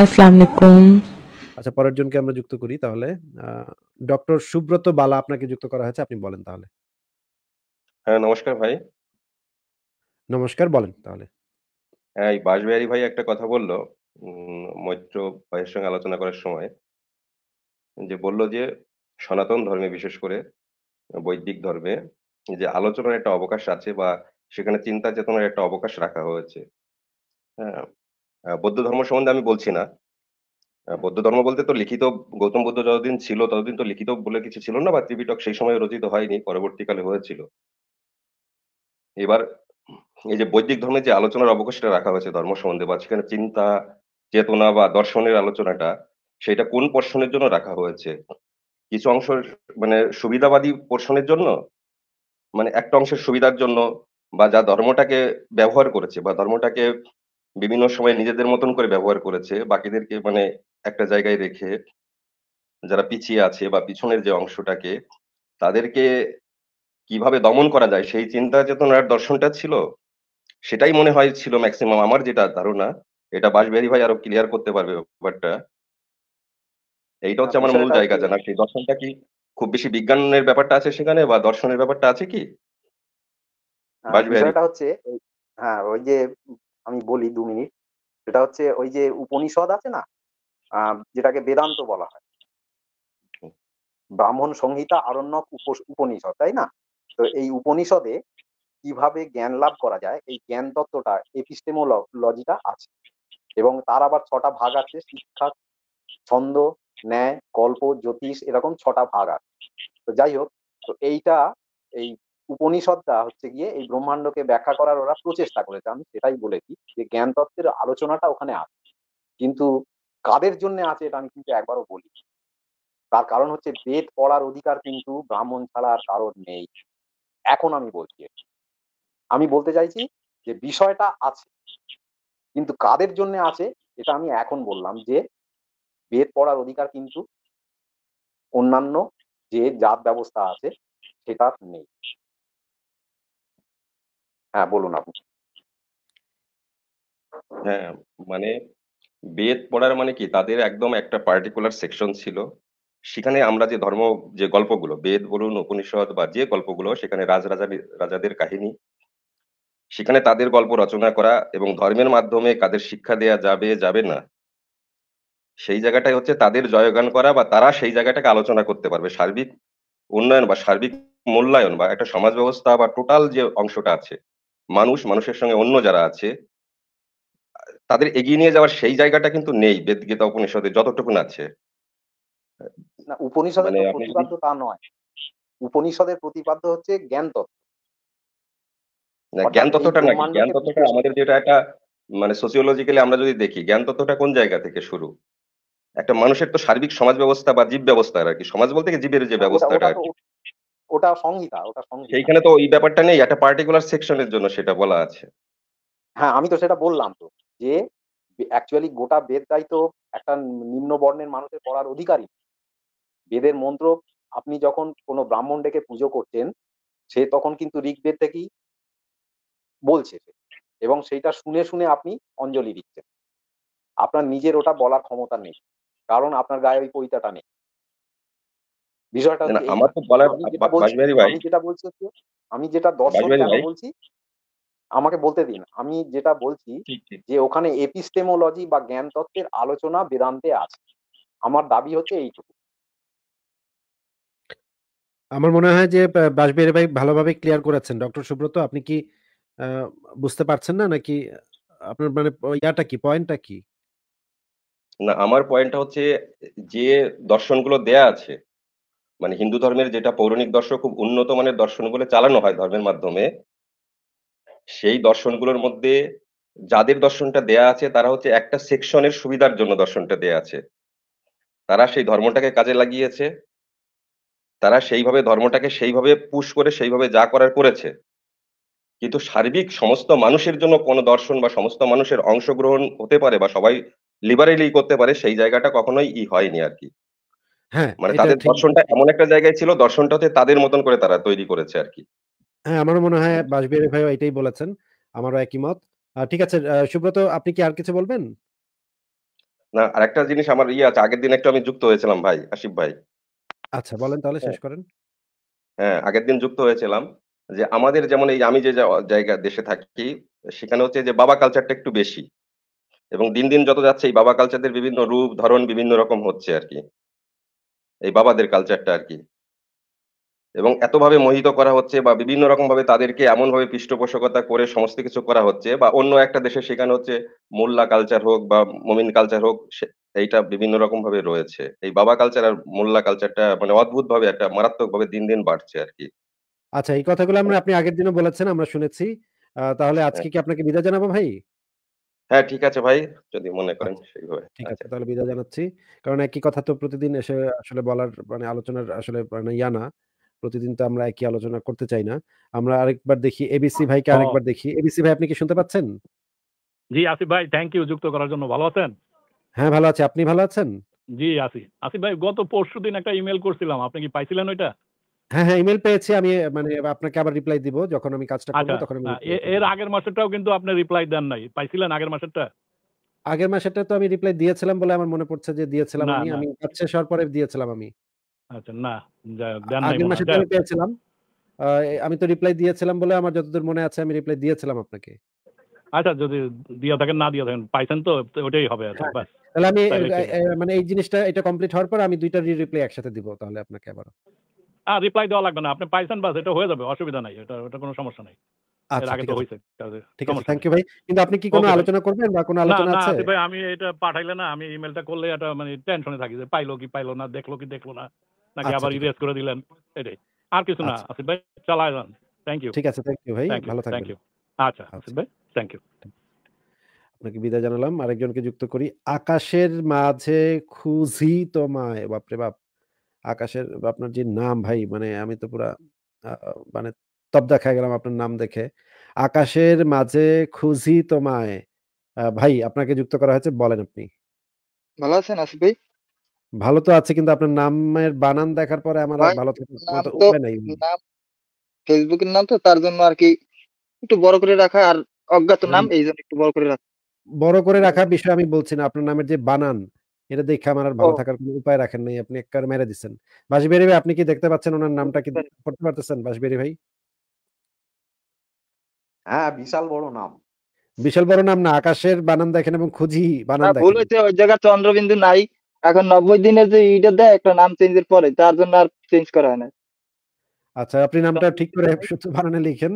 আসসালামু আচ্ছা পরের জনকে আমরা যুক্ত করি তাহলে ডক্টর সুব্রত বালা আপনাকে যুক্ত করা হয়েছে আপনি বলেন তাহলে হ্যাঁ নমস্কার ভাই নমস্কার বলেন তাহলে হ্যাঁ এই বাসবিহারি ভাই একটা কথা বললো মৈত্র ভাইয়ের সঙ্গে আলোচনা করার সময় যে বলল যে সনাতন ধর্মে বিশেষ করে বৈদিক ধর্মে যে আলোচনার একটা অবকাশ আছে বা সেখানে চিন্তা চেতনার একটা অবকাশ রাখা হয়েছে হ্যাঁ বৌদ্ধ ধর্ম সম্বন্ধে আমি বলছি না বৌদ্ধ ধর্ম বলতে তো লিখিত গৌতম বুদ্ধ যতদিন ছিল ততদিন তো লিখিত বলে কিছু ছিল না বা ত্রিপিটক সেই সময় রচিত হয়নি পরবর্তীকালে হয়েছিল এবার এই যে বৈদিক ধর্মে যে আলোচনার অবকাশটা রাখা হয়েছে ধর্ম সম্বন্ধে বা সেখানে চিন্তা চেতনা বা দর্শনের আলোচনাটা সেটা কোন পোর্শনের জন্য রাখা হয়েছে কিছু অংশ মানে সুবিধাবাদী পোর্শনের জন্য মানে একটা অংশের সুবিধার জন্য বা যা ধর্মটাকে ব্যবহার করেছে বা ধর্মটাকে বিভিন্ন সময় নিজেদের মতন করে ব্যবহার করেছে বাকিদেরকে মানে একটা জায়গায় রেখে যারা পিছিয়ে আছে বা পিছনের যে অংশটাকে তাদেরকে কিভাবে দমন করা যায় সেই চিন্তা চেতনার দর্শনটা ছিল সেটাই মনে হয় ছিল ম্যাক্সিমাম আমার যেটা ধারণা এটা বাসবিহারি ভাই আরো ক্লিয়ার করতে পারবে ব্যাপারটা এইটা হচ্ছে আমার আচ্ছা, মূল জায়গা জানা সেই দর্শনটা কি খুব বেশি বিজ্ঞানের ব্যাপারটা আছে সেখানে বা দর্শনের ব্যাপারটা আছে কি হ্যাঁ, হচ্ছে হ্যাঁ ওই যে আমি বলি দু মিনিট সেটা হচ্ছে ওই যে উপনিষদ আছে না যেটাকে বেদান্ত বলা হয় ব্রাহ্মণ সংহিতা আরণ্যক উপনিষদ তাই না তো এই উপনিষদে কিভাবে জ্ঞান লাভ করা যায় এই জ্ঞান তত্ত্বটা এপিস্টেমোলজিটা আছে এবং তার আবার ছটা ভাগ আছে শিক্ষা ছন্দ ন্যায় কল্প জ্যোতিষ এরকম ছটা ভাগ আছে তো যাই হোক তো এইটা এই উপনিষদটা হচ্ছে গিয়ে এই ব্রহ্মাণ্ডকে ব্যাখ্যা করার ওরা প্রচেষ্টা করেছে আমি সেটাই বলেছি যে জ্ঞান তত্ত্বের আলোচনাটা ওখানে আছে কিন্তু কাদের জন্য আছে এটা আমি কিন্তু একবারও বলি তার কারণ হচ্ছে বেদ পড়ার অধিকার কিন্তু ব্রাহ্মণ ছাড়া আর কারোর নেই এখন আমি বলছি আমি বলতে চাইছি যে বিষয়টা আছে কিন্তু কাদের জন্য আছে এটা আমি এখন বললাম যে বেদ পড়ার অধিকার কিন্তু অন্যান্য যে জাত ব্যবস্থা আছে সেটা নেই হ্যাঁ বলুন আপনি হ্যাঁ মানে বেদ পড়ার মানে কি তাদের একদম একটা পার্টিকুলার সেকশন ছিল সেখানে আমরা যে ধর্ম যে গল্পগুলো বেদ বলুন উপনিষদ বা যে গল্পগুলো সেখানে রাজা রাজাদের কাহিনী সেখানে তাদের গল্প রচনা করা এবং ধর্মের মাধ্যমে কাদের শিক্ষা দেয়া যাবে যাবে না সেই জায়গাটাই হচ্ছে তাদের জয়গান করা বা তারা সেই জায়গাটাকে আলোচনা করতে পারবে সার্বিক উন্নয়ন বা সার্বিক মূল্যায়ন বা একটা সমাজ ব্যবস্থা বা টোটাল যে অংশটা আছে মানুষ মানুষের সঙ্গে অন্য যারা আছে তাদের এগিয়ে নিয়ে যাওয়ার সেই জায়গাটা কিন্তু নেই বেদগীতা উপনিষদে যতটুকু আছে না উপনিষদের মানে প্রতিপাদ্য তা নয় উপনিষদের প্রতিপাদ্য হচ্ছে জ্ঞান তত্ত্ব জ্ঞান তত্ত্বটা না জ্ঞান তত্ত্বটা আমাদের যেটা একটা মানে সোসিওলজিক্যালি আমরা যদি দেখি জ্ঞান তত্ত্বটা কোন জায়গা থেকে শুরু একটা মানুষের তো সার্বিক সমাজ ব্যবস্থা বা জীব ব্যবস্থা আর কি সমাজ বলতে জীবের যে ব্যবস্থাটা ওটা সংহিতা ওটা সংহিতা সেইখানে তো ওই ব্যাপারটা নেই একটা পার্টিকুলার সেকশনের জন্য সেটা বলা আছে হ্যাঁ আমি তো সেটা বললাম তো যে অ্যাকচুয়ালি গোটা বেদটাই তো একটা নিম্ন বর্ণের মানুষের পড়ার অধিকারী বেদের মন্ত্র আপনি যখন কোনো ব্রাহ্মণ ডেকে পুজো করতেন সে তখন কিন্তু ঋগ্বেদ থেকেই বলছে এবং সেইটা শুনে শুনে আপনি অঞ্জলি দিচ্ছেন আপনার নিজের ওটা বলার ক্ষমতা নেই কারণ আপনার গায়ে ওই কবিতাটা নেই আমি যেটা বলছি আমাকে বলতে দিন আমি যেটা বলছি যে ওখানে এপিস্টেমোলজি বা জ্ঞান তত্ত্বের আলোচনা বেদান্তে আছে আমার দাবি হচ্ছে এইটুকু আমার মনে হয় যে বাসবের ভাই ভালোভাবে ক্লিয়ার করেছেন ডক্টর সুব্রত আপনি কি বুঝতে পারছেন না নাকি আপনার মানে ইয়াটা কি পয়েন্টটা কি না আমার পয়েন্টটা হচ্ছে যে দর্শনগুলো দেয়া আছে মানে হিন্দু ধর্মের যেটা পৌরাণিক দর্শন খুব উন্নত মানের দর্শন বলে চালানো হয় ধর্মের মাধ্যমে সেই দর্শনগুলোর মধ্যে যাদের দর্শনটা দেয়া আছে তারা হচ্ছে একটা সেকশনের সুবিধার জন্য দর্শনটা দেয়া আছে তারা সেই ধর্মটাকে কাজে লাগিয়েছে তারা সেইভাবে ধর্মটাকে সেইভাবে পুশ করে সেইভাবে যা করার করেছে কিন্তু সার্বিক সমস্ত মানুষের জন্য কোনো দর্শন বা সমস্ত মানুষের অংশগ্রহণ হতে পারে বা সবাই লিবারেলি করতে পারে সেই জায়গাটা কখনোই ই হয়নি আর কি হ্যাঁ মানে তাদের দর্শনটা এমন একটা জায়গায় ছিল দর্শনটাতে তাদের মতন করে তারা তৈরি করেছে আর কি হ্যাঁ আমার মনে হয় বাসবিহারী ভাই এটাই বলেছেন আমারও একই মত ঠিক আছে সুব্রত আপনি কি আর কিছু বলবেন না আর একটা জিনিস আমার ইয়ে আছে আগের দিন একটু আমি যুক্ত হয়েছিলাম ভাই আশিফ ভাই আচ্ছা বলেন তাহলে হ্যাঁ। শেষ করেন হ্যাঁ আগের দিন যুক্ত হয়েছিলাম যে আমাদের যেমন এই আমি যে জায়গা দেশে থাকি সেখানে হচ্ছে যে বাবা কালচারটা একটু বেশি এবং দিন দিন যত যাচ্ছে এই বাবা কালচারদের বিভিন্ন রূপ ধরন বিভিন্ন রকম হচ্ছে আর কি এই বাবাদের কালচারটা আর কি এবং এতভাবে মোহিত করা হচ্ছে বা বিভিন্ন রকম ভাবে তাদেরকে এমনভাবে পৃষ্ঠপোষকতা করে সমস্ত কিছু করা হচ্ছে বা অন্য একটা দেশে শেখানো হচ্ছে মোল্লা কালচার হোক বা মমিন কালচার হোক এইটা বিভিন্ন রকম ভাবে রয়েছে এই বাবা কালচার আর মোল্লা কালচারটা মানে অদ্ভুত ভাবে একটা মারাত্মক ভাবে দিন দিন বাড়ছে আর কি আচ্ছা এই কথাগুলো আমরা আপনি আগের দিনও বলেছেন আমরা শুনেছি তাহলে আজকে কি আপনাকে বিদায় জানাবো ভাই হ্যাঁ ঠিক আছে ভাই যদি মনে করেন আচ্ছা, সেইভাবে ঠিক আছে আচ্ছা। তাহলে বিদায় জানাচ্ছি কারণ একই কথা তো প্রতিদিন এসে আসলে বলার মানে আলোচনার আসলে মানে ইয়া না প্রতিদিন তো আমরা একই আলোচনা করতে চাই না আমরা আরেকবার দেখি এবিসি ভাইকে আরেকবার দেখি এবিসি ভাই আপনি কি শুনতে পাচ্ছেন জি আসিফ ভাই থ্যাংক ইউ যুক্ত করার জন্য ভালো আছেন হ্যাঁ ভালো আছি আপনি ভালো আছেন জি আসি আসিফ ভাই গত পরশু দিন একটা ইমেল করছিলাম আপনি কি পাইছিলেন ওইটা হ্যাঁ হ্যাঁ ইমেল পেয়েছি আমি মানে আপনাকে আবার রিপ্লাই দিব যখন আমি কাজটা করব আচ্ছা, তখন আমি এর আগের মাসেরটাও কিন্তু আপনি রিপ্লাই দেন নাই পাইছিলেন আগের মাসেরটা আগের মাসেরটা তো আমি রিপ্লাই দিয়েছিলাম বলে আমার মনে পড়ছে যে দিয়েছিলাম আমি আমি কাজ শেষ হওয়ার পরে দিয়েছিলাম আমি আচ্ছা না দেন নাই আগের মাসেরটা আমি পেয়েছিলাম আমি তো রিপ্লাই দিয়েছিলাম বলে আমার যতদূর মনে আছে আমি রিপ্লাই দিয়েছিলাম আপনাকে আচ্ছা যদি দিয়া থাকেন না দিয়া থাকেন পাইছেন তো ওটাই হবে আর হ্যাঁ, তাহলে আমি মানে এই জিনিসটা এটা কমপ্লিট হওয়ার পর আমি দুইটা রি রিপ্লাই একসাথে দিব তাহলে আপনাকে আবার আর রিপ্লাই দেওয়া লাগবে না আপনি পাইছেন বাস এটা হয়ে যাবে অসুবিধা নাই এটা এটা কোনো সমস্যা নাই আচ্ছা ভাই মানে থ্যাংক আচ্ছা, আচ্ছা। ইউ আচ্ছা, আপনাকে বিদায় জানালাম আরেকজনকে যুক্ত করি আকাশের মাঝে খুঁজি তোমায় বাপরে বাপ আকাশের আপনার যে নাম ভাই মানে আমি তো পুরা মানে তবদা খাই গেলাম আপনার নাম দেখে আকাশের মাঝে খুঁজি তোমায় ভাই আপনাকে যুক্ত করা হয়েছে বলেন আপনি ভালো আছেন আসিফ ভাই ভালো তো আছে কিন্তু আপনার নামের বানান দেখার পরে আমার আর ভালো থাকার উপায় নাই ফেসবুকের নাম তো তার জন্য আর কি একটু বড় করে রাখা আর অজ্ঞাত নাম এই জন্য একটু বড় করে রাখা বড় করে রাখা বিষয় আমি বলছি না আপনার নামের যে বানান এটা দেখে আমার আর ভালো থাকার কোনো উপায় রাখেন নাই আপনি এক কার মেরে দিচ্ছেন বাসবেরি ভাই আপনি কি দেখতে পাচ্ছেন ওনার নামটা কি পড়তে পারতেছেন বাসবেরি ভাই হ্যাঁ বিশাল বড় নাম বিশাল বড় নাম না আকাশের বানান দেখেন এবং খুঁজি বানান দেখেন ভুল হয়েছে ওই জায়গা চন্দ্রবিন্দু নাই এখন নব্বই দিনে যে এটা দেয় একটা নাম চেঞ্জের পরে তার জন্য আর চেঞ্জ করা হয় না আচ্ছা আপনি নামটা ঠিক করে শুদ্ধ বানানে লিখেন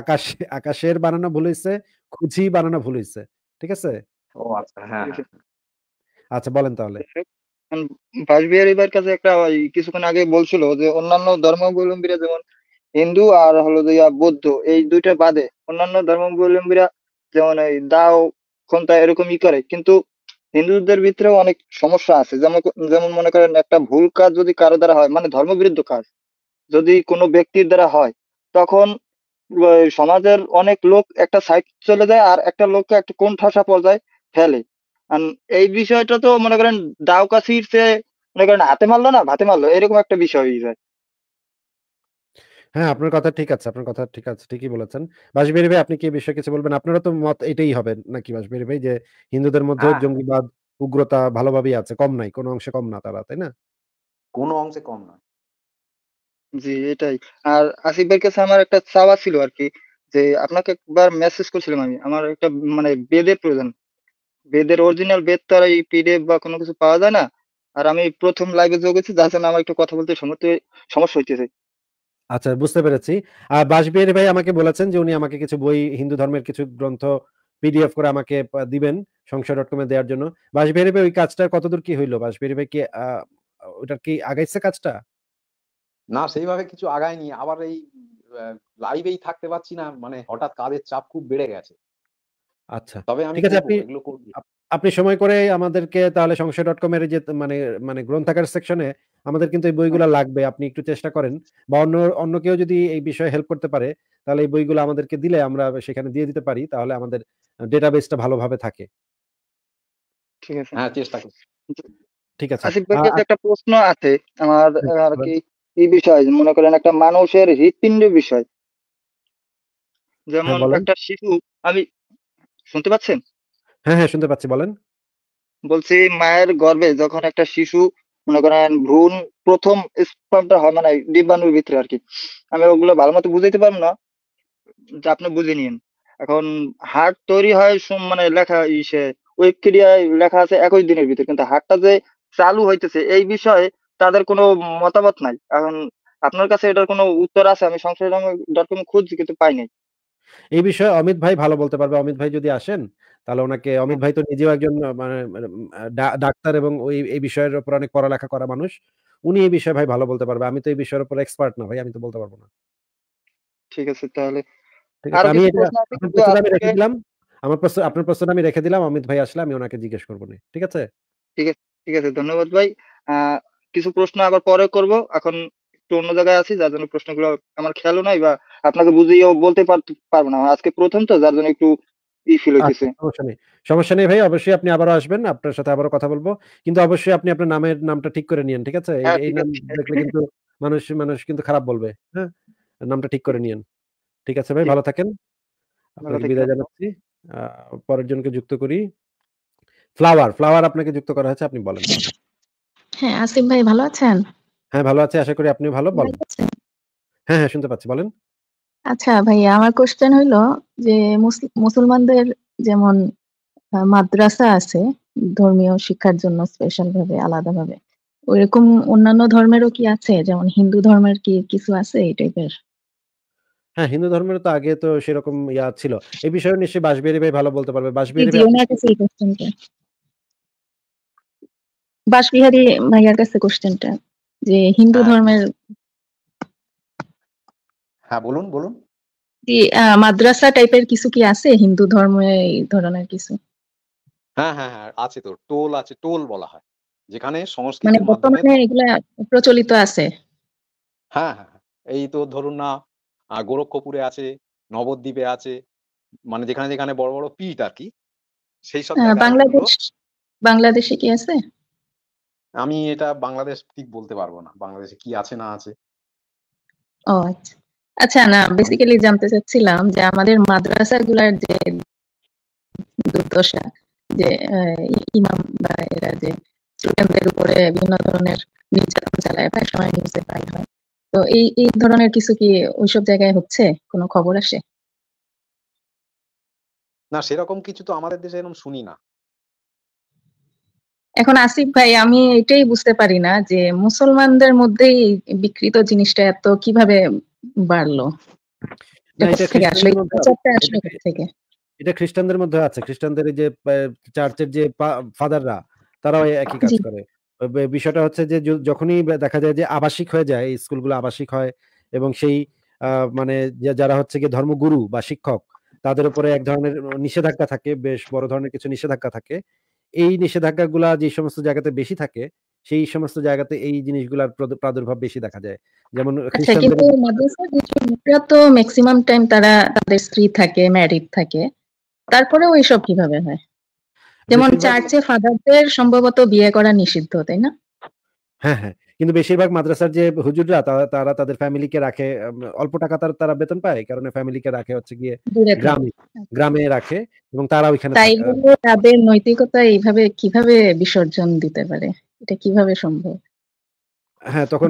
আকাশ আকাশের বানানো ভুল হয়েছে খুঁজি বানানো ভুল হয়েছে ঠিক আছে ও আচ্ছা হ্যাঁ, হ্যাঁ। আচ্ছা বলেন তাহলে বাসবিহারী কাছে একটা ওই কিছুক্ষণ আগে বলছিল যে অন্যান্য ধর্মাবলম্বীরা যেমন হিন্দু আর হলো যে বৌদ্ধ এই দুইটা বাদে অন্যান্য ধর্মাবলম্বীরা যেমন এই দাও খন্তা এরকমই করে কিন্তু হিন্দুদের ভিতরে অনেক সমস্যা আছে যেমন যেমন মনে করেন একটা ভুল কাজ যদি কারো দ্বারা হয় মানে ধর্মবিরুদ্ধ কাজ যদি কোনো ব্যক্তির দ্বারা হয় তখন সমাজের অনেক লোক একটা সাইড চলে যায় আর একটা লোককে একটা কোন ঠাসা পর্যায়ে ফেলে এই বিষয়টা তো মনে করেন দাউকা সে মনে করেন হাতে মারলো না ভাতে মারলো এরকম একটা বিষয় হয়ে যায় হ্যাঁ আপনার কথা ঠিক আছে আপনার কথা ঠিক আছে ঠিকই বলেছেন বাসবির ভাই আপনি কি বিষয়ে কিছু বলবেন আপনারা তো মত এটাই হবে নাকি বাসবির ভাই যে হিন্দুদের মধ্যে হ্যাঁ। জঙ্গিবাদ উগ্রতা ভালোভাবেই আছে কম নাই কোনো অংশে কম না তারা তাই না কোনো অংশে কম নয় জি এটাই আর আসিফের কাছে আমার একটা চাওয়া ছিল আর কি যে আপনাকে একবার মেসেজ করেছিলাম আমি আমার একটা মানে বেদের প্রয়োজন বেদের অরিজিনাল বেদ তো আর এই পিডিএফ বা কোনো কিছু পাওয়া যায় না আর আমি প্রথম লাইভে যোগ হয়েছি যার জন্য আমার একটু কথা বলতে সমস্যা হইতেছে আচ্ছা বুঝতে পেরেছি আর বাসবিহের ভাই আমাকে বলেছেন যে উনি আমাকে কিছু বই হিন্দু ধর্মের কিছু গ্রন্থ পিডিএফ করে আমাকে দিবেন সংসার ডট কমে দেওয়ার জন্য বাসবিহের ভাই ওই কাজটার কতদূর কি হইলো বাসবিহের ভাই কি ওটার কি আগাইছে কাজটা না সেইভাবে কিছু আগায়নি আবার এই লাইভেই থাকতে পারছি না মানে হঠাৎ কাজের চাপ খুব বেড়ে গেছে আচ্ছা তবে আমি ঠিক আছে আপনি এগুলো করব আপনি সময় করে আমাদেরকে তাহলে সংশয় ডট কম এর যে মানে মানে গ্রন্থাগার সেকশনে আমাদের কিন্তু এই হ্যাঁ। বইগুলো লাগবে আপনি একটু চেষ্টা করেন বা অন্য অন্য কেউ যদি এই বিষয়ে হেল্প করতে পারে তাহলে এই বইগুলো আমাদেরকে দিলে আমরা সেখানে দিয়ে দিতে পারি তাহলে আমাদের ডেটাবেসটা ভালোভাবে থাকে ঠিক আছে হ্যাঁ চেষ্টা করি ঠিক আছে আসিফ ভাই একটা প্রশ্ন আছে আমার আর কি এই বিষয় মনে করেন একটা মানুষের হৃৎপিণ্ড বিষয় হ্যাঁ, যেমন একটা শিশু আমি শুনতে পাচ্ছেন হ্যাঁ হ্যাঁ শুনতে পাচ্ছি বলেন বলছি মায়ের গর্ভে যখন একটা শিশু মনে করেন ভ্রূণ প্রথম স্পামটা হয় মানে ডিম্বাণুর ভিতরে আর কি আমি ওগুলো ভালো মতো বুঝাইতে পারবো না যে আপনি বুঝে নিন এখন হার্ট তৈরি হয় মানে লেখা ইসে ওয়েবক্রিয়ায় লেখা আছে একই দিনের ভিতরে কিন্তু হাটটা যে চালু হইতেছে এই বিষয়ে তাদের কোনো মতামত নাই এখন আপনার কাছে এটার কোনো উত্তর আছে আমি সংশয় ডট কম খুঁজছি কিন্তু পাই নাই এই বিষয়ে অমিত ভাই ভালো বলতে পারবে অমিত ভাই যদি আসেন তাহলে ওনাকে অমিত ভাই তো নিজেও একজন মানে, মানে ডাক্তার এবং ওই এই বিষয়ের উপর অনেক পড়ালেখা করা মানুষ উনি এই বিষয়ে ভাই ভালো বলতে পারবে আমি তো এই বিষয়ের উপর এক্সপার্ট না ভাই আমি তো বলতে পারবো না ঠিক আছে তাহলে আমি আমি রেখে দিলাম আমার প্রশ্ন আপনার প্রশ্ন আমি রেখে দিলাম অমিত ভাই আসলে আমি ওনাকে জিজ্ঞেস করবো না ঠিক আছে ঠিক আছে ঠিক আছে ধন্যবাদ ভাই কিছু প্রশ্ন আবার পরে করব এখন একটু অন্য জায়গায় আছি যার জন্য প্রশ্নগুলো আমার খেয়াল নাই বা আপনাকে বুঝিয়ে বলতে পারবো না আজকে প্রথম তো যার জন্য একটু আচ্ছা, সমস্যা নেই ভাই অবশ্যই আপনি আবার আসবেন আপনার সাথে আবারও কথা বলবো কিন্তু অবশ্যই আপনি আপনার নামের নামটা ঠিক করে নিয়েন ঠিক আছে হ্যাঁ, এই নাম দেখলে কিন্তু মানুষ মানুষ কিন্তু খারাপ বলবে হ্যাঁ নামটা ঠিক করে নিয়েন ঠিক আছে ভাই ভালো থাকেন আপনাকে বিদায় জানাচ্ছি পরের জনকে যুক্ত করি ফ্লাওয়ার ফ্লাওয়ার আপনাকে যুক্ত করা হয়েছে আপনি বলেন হ্যাঁ আসিফ ভাই ভালো আছেন হ্যাঁ ভালো আছি আশা করি আপনি ভালো বলেন হ্যাঁ হ্যাঁ শুনতে পাচ্ছি বলেন আচ্ছা ভাইয়া আমার কোশ্চেন হইলো যে মুসলমানদের যেমন মাদ্রাসা আছে ধর্মীয় শিক্ষার জন্য স্পেশাল ভাবে আলাদা ভাবে ওইরকম অন্যান্য ধর্মেরও কি আছে যেমন হিন্দু ধর্মের কি কিছু আছে এই টাইপের হ্যাঁ হিন্দু ধর্মের তো আগে তো সেরকম ইয়া ছিল এই বিষয়ে নিশ্চয়ই বাসবিহারি ভাই ভালো বলতে পারবে বাসবিহারি বাসবিহারি ভাইয়ার কাছে কোশ্চেনটা যে হিন্দু হ্যাঁ। ধর্মের হ্যাঁ বলুন বলুন জি মাদ্রাসা টাইপের কিছু কি আছে হিন্দু ধর্মে এই ধরনের কিছু হ্যাঁ হ্যাঁ হ্যাঁ আছে তো টোল আছে টোল বলা হয় যেখানে সংস্কৃত মানে বর্তমানে এগুলা প্রচলিত আছে হ্যাঁ, হ্যাঁ হ্যাঁ এই তো ধরুন না গোরক্ষপুরে আছে নবদ্বীপে আছে মানে যেখানে যেখানে বড় বড় পিট আর কি সেই সব হ্যাঁ, বাংলাদেশ বাংলাদেশে কি আছে আমি এটা বাংলাদেশ ঠিক বলতে পারবো না বাংলাদেশে কি আছে না আছে ও আচ্ছা আচ্ছা না বেসিক্যালি জানতে চাচ্ছিলাম যে আমাদের মাদ্রাসাগুলোর যে দুর্দশা যে ইমাম বা এরা যে স্টুডেন্টদের উপরে বিভিন্ন ধরনের নির্যাতন চালায় প্রায় সময় নিউজে পাই হয় তো এই এই ধরনের কিছু কি ওইসব জায়গায় হচ্ছে কোনো খবর আসে না সেরকম কিছু তো আমাদের দেশে এরকম শুনি না এখন আসিফ ভাই আমি এটাই বুঝতে পারি না যে মুসলমানদের মধ্যে বিকৃত জিনিসটা এত কিভাবে বাড়লো এটা খ্রিস্টানদের মধ্যে আছে খ্রিস্টানদের যে চার্চের যে ফাদাররা তারাও একই কাজ করে বিষয়টা হচ্ছে যে যখনই দেখা যায় যে আবাসিক হয়ে যায় স্কুলগুলো আবাসিক হয় এবং সেই মানে যারা হচ্ছে কি ধর্মগুরু বা শিক্ষক তাদের উপরে এক ধরনের নিষেধাজ্ঞা থাকে বেশ বড় ধরনের কিছু নিষেধাজ্ঞা থাকে এই নিষেধাজ্ঞাগুলো যে সমস্ত জায়গাতে বেশি থাকে সেই সমস্ত জায়গাতে এই জিনিসগুলার প্রাদুর্ভাব বেশি দেখা যায় যেমন আচ্ছা, তো ম্যাক্সিমাম টাইম তারা তাদের স্ত্রী থাকে ম্যারিড থাকে তারপরে ওই সব কিভাবে হয় যেমন চার্চে ফাদারদের সম্ভবত বিয়ে করা নিষিদ্ধ তাই না হ্যাঁ হ্যাঁ কিন্তু বেশিরভাগ মাদ্রাসার যে হুজুররা তারা তাদের ফ্যামিলিকে রাখে অল্প টাকা তার তারা বেতন পায় কারণে ফ্যামিলিকে রাখে হচ্ছে গিয়ে গ্রামে আচ্ছা। গ্রামে রাখে এবং তারা ওইখানে তাই তাদের নৈতিকতা এইভাবে কিভাবে বিসর্জন দিতে পারে এটা কিভাবে সম্ভব হ্যাঁ তখন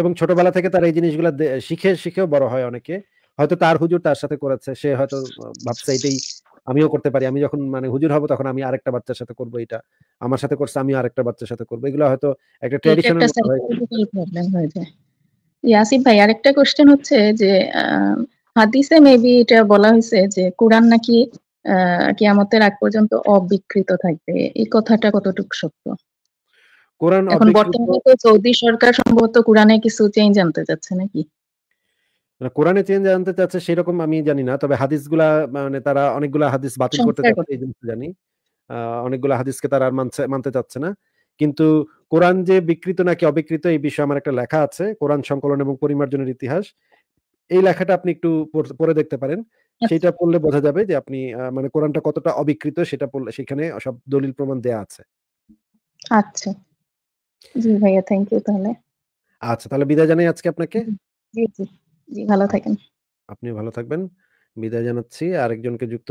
এবং ছোটবেলা থেকে তারা এই জিনিসগুলো শিখে শিখেও বড় হয় অনেকে হয়তো তার হুজুর তার সাথে করেছে সে হয়তো ভাবছে এটাই আমিও করতে পারি আমি যখন মানে হুজুর হব তখন আমি আরেকটা বাচ্চার সাথে করব এটা আমার সাথে করছে আমিও আরেকটা বাচ্চার সাথে করব এগুলো হয়তো একটা ট্র্যাডিশনাল হয়ে যায় ইয়াসিফ ভাই আরেকটা কোশ্চেন হচ্ছে যে হাদিসে মেবি এটা বলা হয়েছে যে কোরআন নাকি কিয়ামতের আগ পর্যন্ত অবিকৃত থাকবে এই কথাটা কতটুকু সত্য কোরআন এখন বর্তমানে তো সৌদি সরকার সম্ভবত কোরআনে কিছু চেঞ্জ আনতে যাচ্ছে নাকি মানে কোরআনে চেঞ্জ আনতে চাচ্ছে সেরকম আমি জানি না তবে হাদিসগুলা মানে তারা অনেকগুলা হাদিস বাতিল করতে চাচ্ছে এই জিনিসটা জানি অনেকগুলা হাদিসকে তারা আর মানছে মানতে চাচ্ছে না কিন্তু কোরআন যে বিকৃত নাকি অবিকৃত এই বিষয়ে আমার একটা লেখা আছে কোরআন সংকলন এবং পরিমার্জনের ইতিহাস এই লেখাটা আপনি একটু পড়ে দেখতে পারেন আচ্ছা। সেটা পড়লে বোঝা যাবে যে আপনি মানে কোরআনটা কতটা অবিকৃত সেটা পড়লে সেখানে সব দলিল প্রমাণ দেয়া আছে আচ্ছা জি ভাইয়া থ্যাংক ইউ তাহলে আচ্ছা তাহলে বিদায় জানাই আজকে আপনাকে জি জি জি, ভালো থাকেন। আপনিও ভালো থাকবেন। বিদায় জানাচ্ছি। আরেকজনকে যুক্ত